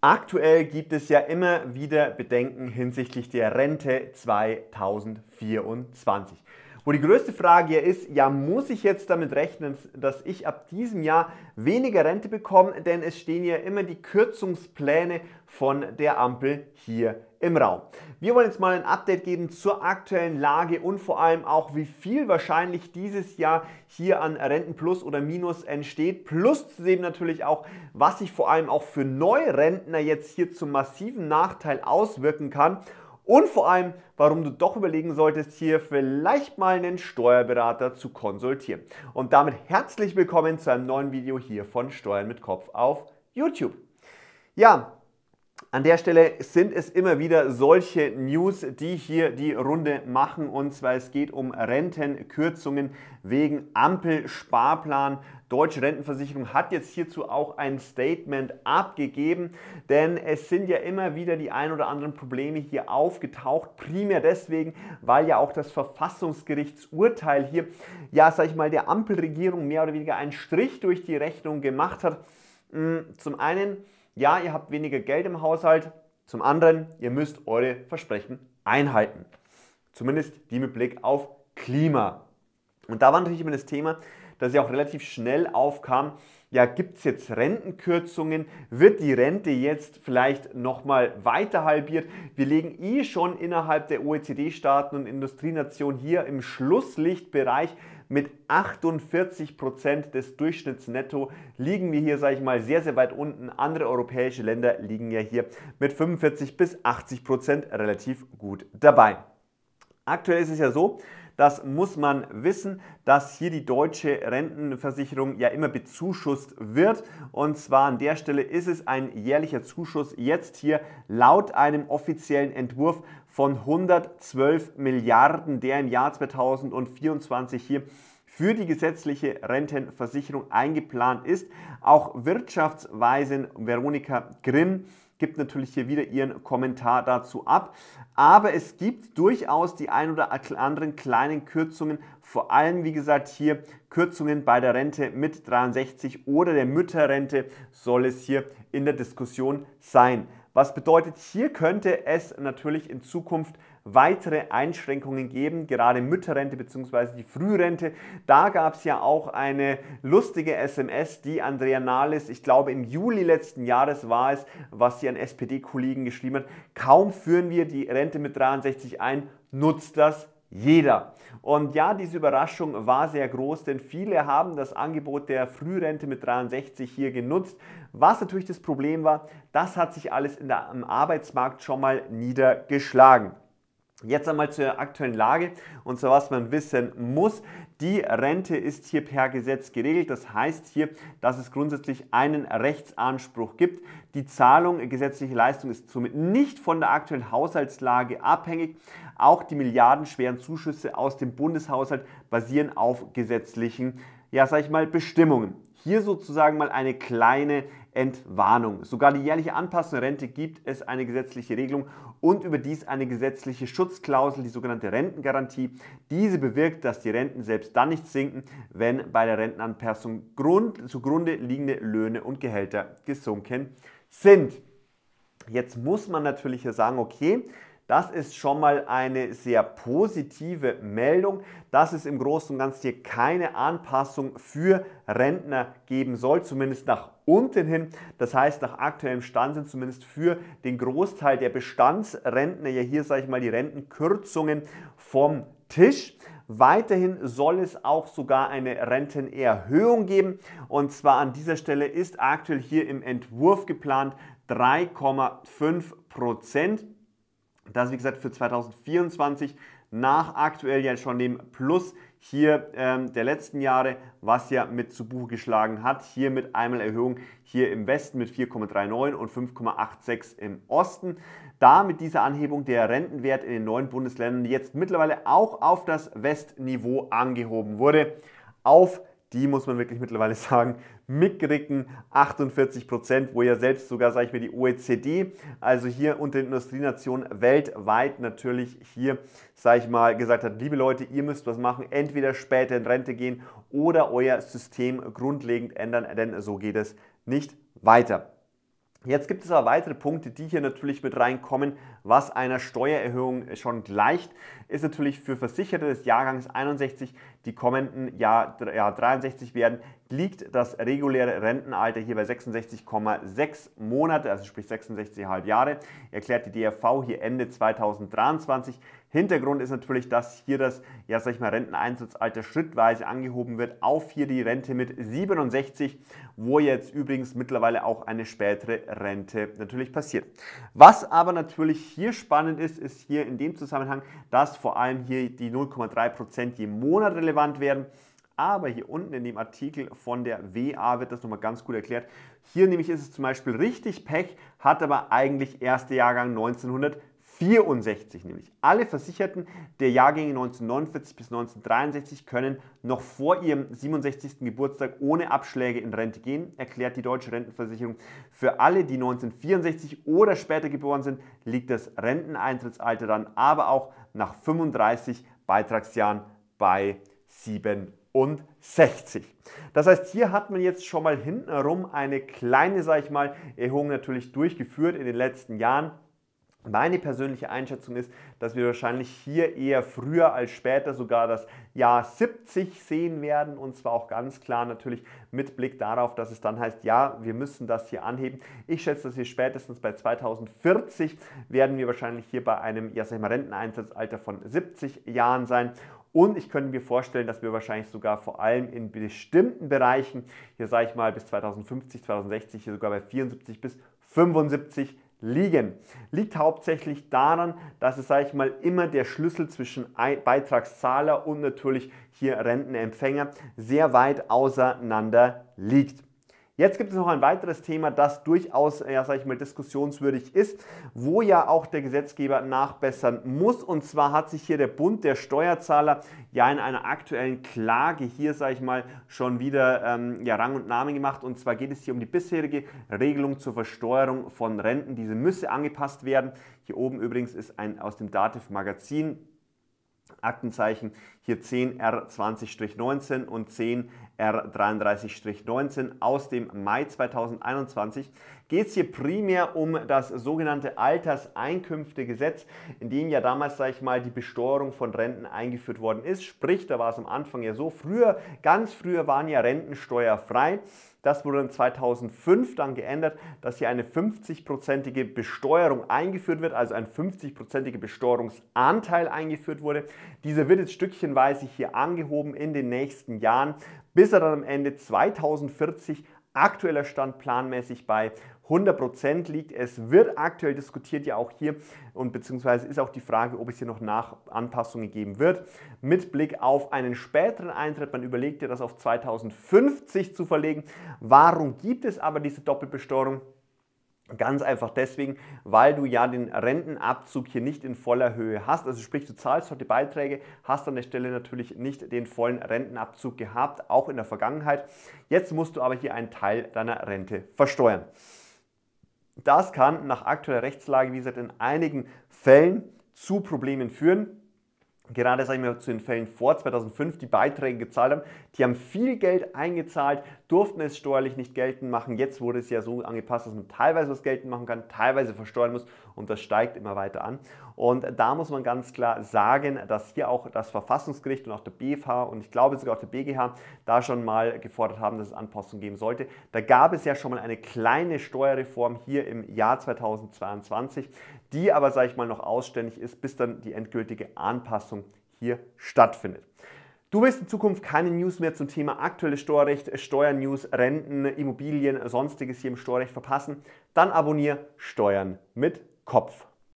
Aktuell gibt es ja immer wieder Bedenken hinsichtlich der Rente 2024. Wo die größte Frage ja ist, ja, muss ich jetzt damit rechnen, dass ich ab diesem Jahr weniger Rente bekomme, denn es stehen ja immer die Kürzungspläne von der Ampel hier im Raum. Wir wollen jetzt mal ein Update geben zur aktuellen Lage und vor allem auch, wie viel wahrscheinlich dieses Jahr hier an Renten plus oder Minus entsteht. Plus zudem natürlich auch, was sich vor allem auch für Neurentner jetzt hier zum massiven Nachteil auswirken kann und vor allem, warum du doch überlegen solltest, hier vielleicht mal einen Steuerberater zu konsultieren. Und damit herzlich willkommen zu einem neuen Video hier von Steuern mit Kopf auf YouTube. Ja, an der Stelle sind es immer wieder solche News, die hier die Runde machen. Und zwar es geht um Rentenkürzungen wegen Ampelsparplan. Deutsche Rentenversicherung hat jetzt hierzu auch ein Statement abgegeben, denn es sind ja immer wieder die ein oder anderen Probleme hier aufgetaucht. Primär deswegen, weil ja auch das Verfassungsgerichtsurteil hier, ja, sag ich mal, der Ampelregierung mehr oder weniger einen Strich durch die Rechnung gemacht hat. Hm, zum einen ja, ihr habt weniger Geld im Haushalt. Zum anderen, ihr müsst eure Versprechen einhalten. Zumindest die mit Blick auf Klima. Und da war natürlich immer das Thema, das ja auch relativ schnell aufkam, ja, gibt es jetzt Rentenkürzungen? Wird die Rente jetzt vielleicht nochmal weiter halbiert? Wir legen eh schon innerhalb der OECD-Staaten und Industrienationen hier im Schlusslichtbereich mit 48 Prozent des Durchschnittsnetto liegen wir hier, sage ich mal, sehr, sehr weit unten. Andere europäische Länder liegen ja hier mit 45 bis 80 relativ gut dabei. Aktuell ist es ja so, das muss man wissen, dass hier die deutsche Rentenversicherung ja immer bezuschusst wird. Und zwar an der Stelle ist es ein jährlicher Zuschuss jetzt hier laut einem offiziellen Entwurf von 112 Milliarden, der im Jahr 2024 hier für die gesetzliche Rentenversicherung eingeplant ist. Auch Wirtschaftsweisen Veronika Grimm gibt natürlich hier wieder ihren Kommentar dazu ab. Aber es gibt durchaus die ein oder anderen kleinen Kürzungen, vor allem wie gesagt hier Kürzungen bei der Rente mit 63 oder der Mütterrente soll es hier in der Diskussion sein. Was bedeutet, hier könnte es natürlich in Zukunft weitere Einschränkungen geben, gerade Mütterrente bzw. die Frührente. Da gab es ja auch eine lustige SMS, die Andrea Nahles, ich glaube im Juli letzten Jahres war es, was sie an SPD-Kollegen geschrieben hat, kaum führen wir die Rente mit 63 ein, nutzt das jeder. Und ja, diese Überraschung war sehr groß, denn viele haben das Angebot der Frührente mit 63 hier genutzt. Was natürlich das Problem war, das hat sich alles in der, am Arbeitsmarkt schon mal niedergeschlagen. Jetzt einmal zur aktuellen Lage und zwar was man wissen muss. Die Rente ist hier per Gesetz geregelt. Das heißt hier, dass es grundsätzlich einen Rechtsanspruch gibt. Die Zahlung gesetzliche Leistung ist somit nicht von der aktuellen Haushaltslage abhängig. Auch die milliardenschweren Zuschüsse aus dem Bundeshaushalt basieren auf gesetzlichen, ja sag ich mal, Bestimmungen. Hier sozusagen mal eine kleine Entwarnung. Sogar die jährliche Anpassung der Rente gibt es eine gesetzliche Regelung und überdies eine gesetzliche Schutzklausel, die sogenannte Rentengarantie. Diese bewirkt, dass die Renten selbst dann nicht sinken, wenn bei der Rentenanpassung Grund, zugrunde liegende Löhne und Gehälter gesunken sind. Jetzt muss man natürlich sagen, okay, das ist schon mal eine sehr positive Meldung, dass es im Großen und Ganzen hier keine Anpassung für Rentner geben soll, zumindest nach unten hin. Das heißt, nach aktuellem Stand sind zumindest für den Großteil der Bestandsrentner ja hier, sage ich mal, die Rentenkürzungen vom Tisch. Weiterhin soll es auch sogar eine Rentenerhöhung geben. Und zwar an dieser Stelle ist aktuell hier im Entwurf geplant 3,5 Prozent. Das ist wie gesagt für 2024 nach aktuell ja schon dem Plus hier ähm, der letzten Jahre, was ja mit zu Buche geschlagen hat. Hier mit einmal Erhöhung hier im Westen mit 4,39 und 5,86 im Osten. Da mit dieser Anhebung der Rentenwert in den neuen Bundesländern jetzt mittlerweile auch auf das Westniveau angehoben wurde, auf die muss man wirklich mittlerweile sagen, mitgeritten, 48 Prozent, wo ja selbst sogar, sage ich mir, die OECD, also hier unter den Industrienationen weltweit natürlich hier, sage ich mal, gesagt hat, liebe Leute, ihr müsst was machen, entweder später in Rente gehen oder euer System grundlegend ändern, denn so geht es nicht weiter. Jetzt gibt es aber weitere Punkte, die hier natürlich mit reinkommen, was einer Steuererhöhung schon gleicht. Ist natürlich für Versicherte des Jahrgangs 61 die kommenden Jahr, Jahr 63 werden, liegt das reguläre Rentenalter hier bei 66,6 Monate, also sprich 66,5 Jahre, erklärt die DRV hier Ende 2023. Hintergrund ist natürlich, dass hier das, ja sag ich mal, Renteneintrittsalter schrittweise angehoben wird auf hier die Rente mit 67, wo jetzt übrigens mittlerweile auch eine spätere Rente natürlich passiert. Was aber natürlich hier spannend ist, ist hier in dem Zusammenhang, dass vor allem hier die 0,3% je Monat relevant werden. Aber hier unten in dem Artikel von der WA wird das nochmal ganz gut erklärt. Hier nämlich ist es zum Beispiel richtig Pech, hat aber eigentlich erste Jahrgang 1964 nämlich. Alle Versicherten der Jahrgänge 1949 bis 1963 können noch vor ihrem 67. Geburtstag ohne Abschläge in Rente gehen, erklärt die Deutsche Rentenversicherung. Für alle, die 1964 oder später geboren sind, liegt das Renteneintrittsalter dann aber auch nach 35 Beitragsjahren bei 67. Das heißt, hier hat man jetzt schon mal hintenrum eine kleine, sage ich mal, Erhöhung natürlich durchgeführt in den letzten Jahren. Meine persönliche Einschätzung ist, dass wir wahrscheinlich hier eher früher als später sogar das Jahr 70 sehen werden und zwar auch ganz klar natürlich mit Blick darauf, dass es dann heißt, ja, wir müssen das hier anheben. Ich schätze, dass wir spätestens bei 2040 werden wir wahrscheinlich hier bei einem ja, sag ich mal, Renteneinsatzalter von 70 Jahren sein und ich könnte mir vorstellen, dass wir wahrscheinlich sogar vor allem in bestimmten Bereichen, hier sage ich mal bis 2050, 2060, hier sogar bei 74 bis 75 liegen. Liegt hauptsächlich daran, dass es, sage ich mal, immer der Schlüssel zwischen Beitragszahler und natürlich hier Rentenempfänger sehr weit auseinander liegt. Jetzt gibt es noch ein weiteres Thema, das durchaus, ja, sag ich mal, diskussionswürdig ist, wo ja auch der Gesetzgeber nachbessern muss. Und zwar hat sich hier der Bund der Steuerzahler ja in einer aktuellen Klage hier, sag ich mal, schon wieder ähm, ja, Rang und Namen gemacht. Und zwar geht es hier um die bisherige Regelung zur Versteuerung von Renten. Diese müsse angepasst werden. Hier oben übrigens ist ein aus dem Dativ-Magazin Aktenzeichen hier 10R20-19 und 10R33-19 aus dem Mai 2021, geht es hier primär um das sogenannte Alterseinkünftegesetz, in dem ja damals, sage ich mal, die Besteuerung von Renten eingeführt worden ist. Sprich, da war es am Anfang ja so, früher, ganz früher waren ja Renten steuerfrei. Das wurde dann 2005 dann geändert, dass hier eine 50-prozentige Besteuerung eingeführt wird, also ein 50-prozentiger Besteuerungsanteil eingeführt wurde. Dieser wird jetzt Stückchen stufenweise hier angehoben in den nächsten Jahren, bis er dann am Ende 2040 aktueller Stand planmäßig bei 100% liegt. Es wird aktuell diskutiert ja auch hier und beziehungsweise ist auch die Frage, ob es hier noch Nachanpassungen geben wird. Mit Blick auf einen späteren Eintritt, man überlegt ja das auf 2050 zu verlegen. Warum gibt es aber diese Doppelbesteuerung? Ganz einfach deswegen, weil du ja den Rentenabzug hier nicht in voller Höhe hast. Also sprich, du zahlst heute Beiträge, hast an der Stelle natürlich nicht den vollen Rentenabzug gehabt, auch in der Vergangenheit. Jetzt musst du aber hier einen Teil deiner Rente versteuern. Das kann nach aktueller Rechtslage, wie gesagt, in einigen Fällen zu Problemen führen gerade sage ich mal zu den Fällen vor 2005, die Beiträge gezahlt haben, die haben viel Geld eingezahlt, durften es steuerlich nicht geltend machen. Jetzt wurde es ja so angepasst, dass man teilweise was geltend machen kann, teilweise versteuern muss und das steigt immer weiter an. Und da muss man ganz klar sagen, dass hier auch das Verfassungsgericht und auch der BFH und ich glaube sogar auch der BGH da schon mal gefordert haben, dass es Anpassungen geben sollte. Da gab es ja schon mal eine kleine Steuerreform hier im Jahr 2022, die aber, sage ich mal, noch ausständig ist, bis dann die endgültige Anpassung hier stattfindet. Du wirst in Zukunft keine News mehr zum Thema aktuelles Steuerrecht, Steuernews, Renten, Immobilien, sonstiges hier im Steuerrecht verpassen. Dann abonniere Steuern mit Kopf.